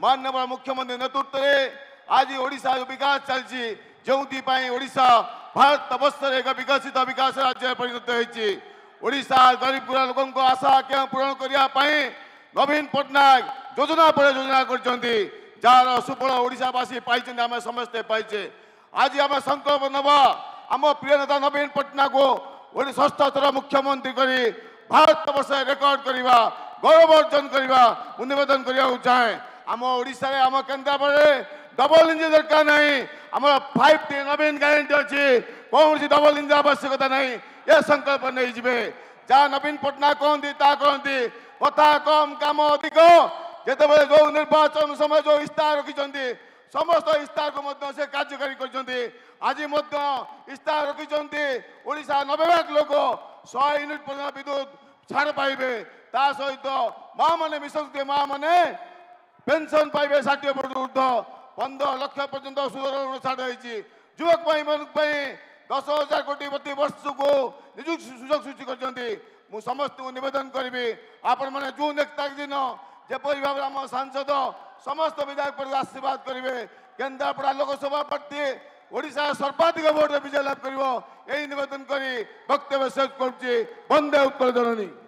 ମାନ୍ୟବର ମୁଖ୍ୟମନ୍ତ୍ରୀ ନେତୃତ୍ୱରେ ଆଜି ଓଡ଼ିଶାର ବିକାଶ ଚାଲିଛି ଯେଉଁଥିପାଇଁ ଓଡ଼ିଶା ଭାରତବର୍ଷରେ ଏକ ବିକଶିତ ବିକାଶ ରାଜ୍ୟରେ ପରିଣତ ହୋଇଛି ଓଡ଼ିଶା ଗରିବଗୁରା ଲୋକଙ୍କ ଆଶା ଆକାଂକ୍ଷା ପୂରଣ କରିବା ପାଇଁ ନବୀନ ପଟ୍ଟନାୟକ ଯୋଜନା ପରେ ଯୋଜନା କରିଛନ୍ତି ଯାହାର ସୁଫଳ ଓଡ଼ିଶାବାସୀ ପାଇଛନ୍ତି ଆମେ ସମସ୍ତେ ପାଇଛେ ଆଜି ଆମେ ସଂକଳ୍ପ ନେବା ଆମ ପ୍ରିୟ ନେତା ନବୀନ ପଟ୍ଟନାୟକଙ୍କୁ ଗୋଟେ ଷଷ୍ଠ ଥର ମୁଖ୍ୟମନ୍ତ୍ରୀ କରି ଭାରତବର୍ଷରେ ରେକର୍ଡ କରିବା ଗୌରବ ଅର୍ଜନ କରିବା ମୁଁ ନିବେଦନ କରିବାକୁ ଚାହେଁ आम ओडा केन्द्रा बढी डबल इन्जिन दरकारी नवीन डबल अब आवश्यकता नै एप्प नै जहाँ नवीन पट्टनायक अधिक त्यो जो निर्वाचन समय जो इस्ता समस्त इस्ताहारको का्यकार आज इस्ता नबेभाग लोक सय युनिट पर्ने विद्युत छाड पारे तासहित मासङ्गी मा পেনশন পাইবে ষাঠিয়ে পর্যন্ত পনেরো লক্ষ পর্যন্ত সুদর ছাড় হয়েছে যুবক ভাইমানাই দশ হাজার কোটি প্রতি বর্ষকু নিযুক্তি সুযোগ সৃষ্টি করছেন মু সমস্ত নিবেদন করবি আপন মানে জুন এক তারিখ দিন যেপরি ভাবে আমার সাংসদ সমস্ত বিধায়ক পদ আশীর্বাদ করবে কেন্দ্রাপড়া লোকসভা প্রার্থী ওড়িশা সর্বাধিক ভোটে বিজয় লাভ করব এই নিবেদন করে বক্তব্য শেষ করছি বন্দে উৎকল